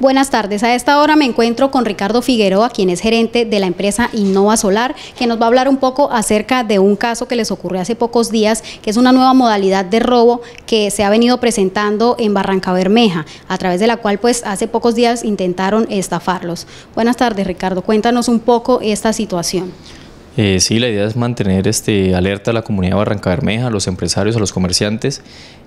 Buenas tardes, a esta hora me encuentro con Ricardo Figueroa, quien es gerente de la empresa Innova Solar, que nos va a hablar un poco acerca de un caso que les ocurrió hace pocos días, que es una nueva modalidad de robo que se ha venido presentando en Barranca Bermeja, a través de la cual pues hace pocos días intentaron estafarlos. Buenas tardes Ricardo, cuéntanos un poco esta situación. Eh, sí, la idea es mantener este, alerta a la comunidad de Barranca Bermeja, a los empresarios, a los comerciantes.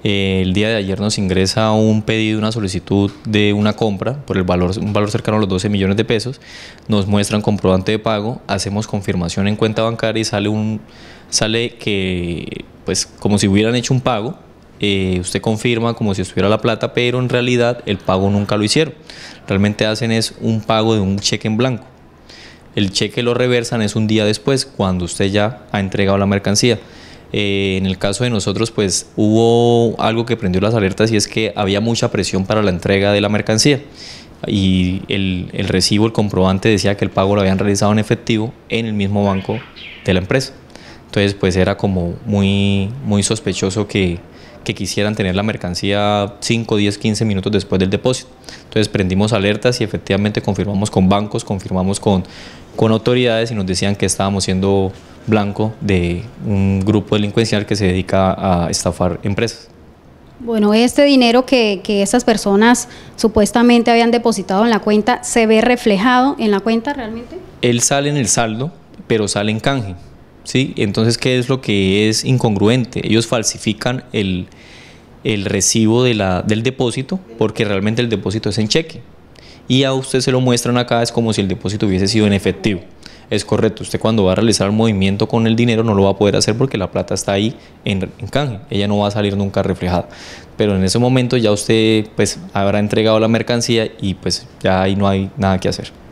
Eh, el día de ayer nos ingresa un pedido, una solicitud de una compra por el valor, un valor cercano a los 12 millones de pesos. Nos muestran comprobante de pago, hacemos confirmación en cuenta bancaria y sale, un, sale que, pues, como si hubieran hecho un pago. Eh, usted confirma como si estuviera la plata, pero en realidad el pago nunca lo hicieron. Realmente hacen es un pago de un cheque en blanco. El cheque lo reversan es un día después, cuando usted ya ha entregado la mercancía. Eh, en el caso de nosotros, pues hubo algo que prendió las alertas y es que había mucha presión para la entrega de la mercancía. Y el, recibo, el comprobante decía que el pago lo habían realizado en efectivo en el mismo banco de la empresa. Entonces, pues era como muy, muy sospechoso que, que quisieran tener la mercancía 5, 10, 15 minutos después del depósito. Entonces prendimos alertas y efectivamente confirmamos con bancos, confirmamos con con autoridades y nos decían que estábamos siendo blanco de un grupo delincuencial que se dedica a estafar empresas. Bueno, este dinero que, esas personas supuestamente habían depositado en la cuenta, ¿se ve reflejado en la cuenta realmente? Él sale en el saldo, pero sale en canje. ¿sí? Entonces, ¿qué es lo que es incongruente? Ellos falsifican el, el recibo de la, del depósito porque realmente el depósito es en cheque y a usted se lo muestran acá, es como si el depósito hubiese sido en efectivo. Es correcto, usted cuando va a realizar el movimiento con el dinero no lo va a poder hacer porque la plata está ahí en, en canje, ella no va a salir nunca reflejada. Pero en ese momento ya usted pues habrá entregado la mercancía y pues ya ahí no hay nada que hacer.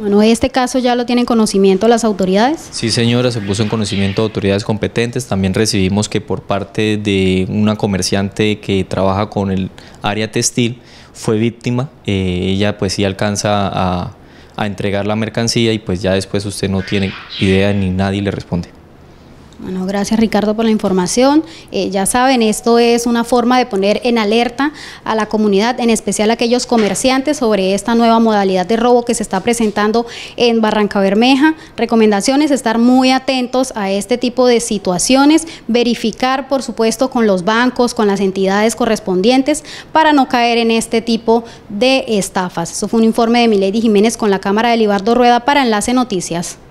Bueno, ¿este caso ya lo tienen conocimiento las autoridades? Sí, señora, se puso en conocimiento de autoridades competentes. También recibimos que por parte de una comerciante que trabaja con el área textil fue víctima. Eh, ella pues sí alcanza a entregar la mercancía y pues ya después usted no tiene idea ni nadie le responde. Bueno, gracias Ricardo por la información. Eh, ya saben, esto es una forma de poner en alerta a la comunidad, en especial a aquellos comerciantes, sobre esta nueva modalidad de robo que se está presentando en Barranca Bermeja. Recomendaciones, estar muy atentos a este tipo de situaciones, verificar, por supuesto, con los bancos, con las entidades correspondientes, para no caer en este tipo de estafas. Eso fue un informe de Milady Jiménez con la Cámara de Libardo Rueda para Enlace Noticias.